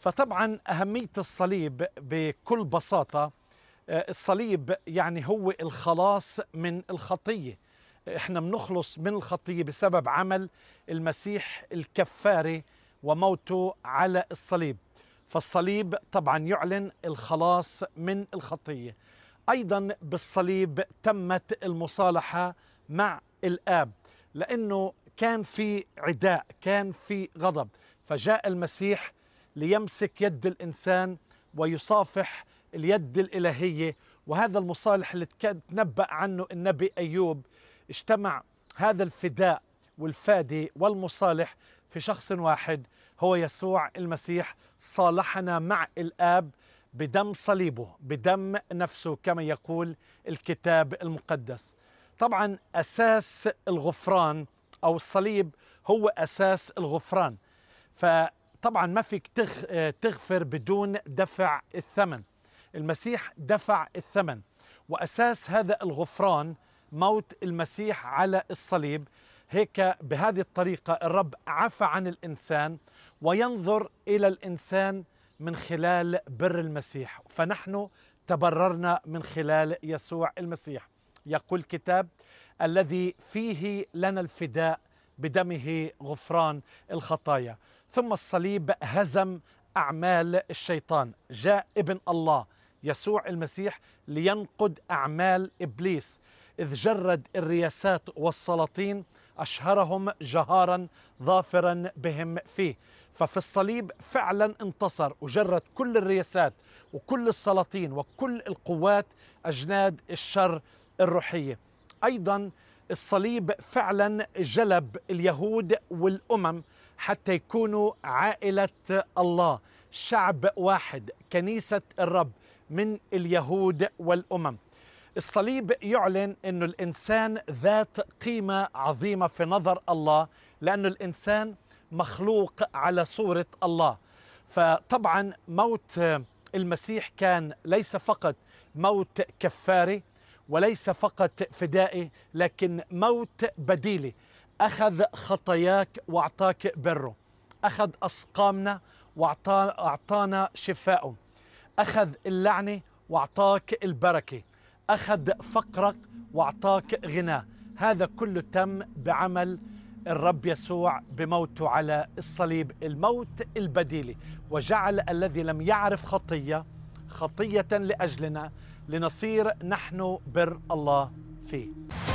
فطبعا أهمية الصليب بكل بساطة آه، الصليب يعني هو الخلاص من الخطية احنا بنخلص من الخطية بسبب عمل المسيح الكفاري وموته على الصليب فالصليب طبعا يعلن الخلاص من الخطية أيضا بالصليب تمت المصالحة مع الآب لأنه كان في عداء كان في غضب فجاء المسيح ليمسك يد الإنسان ويصافح اليد الإلهية وهذا المصالح اللي تنبأ عنه النبي أيوب اجتمع هذا الفداء والفادي والمصالح في شخص واحد هو يسوع المسيح صالحنا مع الآب بدم صليبه بدم نفسه كما يقول الكتاب المقدس طبعا أساس الغفران أو الصليب هو أساس الغفران ف طبعا ما فيك تغ... آه، تغفر بدون دفع الثمن المسيح دفع الثمن وأساس هذا الغفران موت المسيح على الصليب هيك بهذه الطريقة الرب عفى عن الإنسان وينظر إلى الإنسان من خلال بر المسيح فنحن تبررنا من خلال يسوع المسيح يقول الكتاب الذي فيه لنا الفداء بدمه غفران الخطايا ثم الصليب هزم أعمال الشيطان جاء ابن الله يسوع المسيح لينقد أعمال إبليس إذ جرد الرياسات والسلاطين أشهرهم جهارا ظافرا بهم فيه ففي الصليب فعلا انتصر وجرد كل الرياسات وكل السلاطين وكل القوات أجناد الشر الروحية أيضا الصليب فعلا جلب اليهود والامم حتى يكونوا عائله الله شعب واحد كنيسه الرب من اليهود والامم الصليب يعلن أن الإنسان ذات قيمة عظيمة في نظر الله لأن الإنسان مخلوق على صورة الله فطبعا موت المسيح كان ليس فقط موت كفاري وليس فقط فدائي لكن موت بديلي أخذ خطاياك وأعطاك بره أخذ أسقامنا وأعطانا شفاءه أخذ اللعنة وأعطاك البركة أخذ فقرك وأعطاك غناه هذا كله تم بعمل الرب يسوع بموته على الصليب الموت البديلي وجعل الذي لم يعرف خطيه خطية لأجلنا لنصير نحن بر الله فيه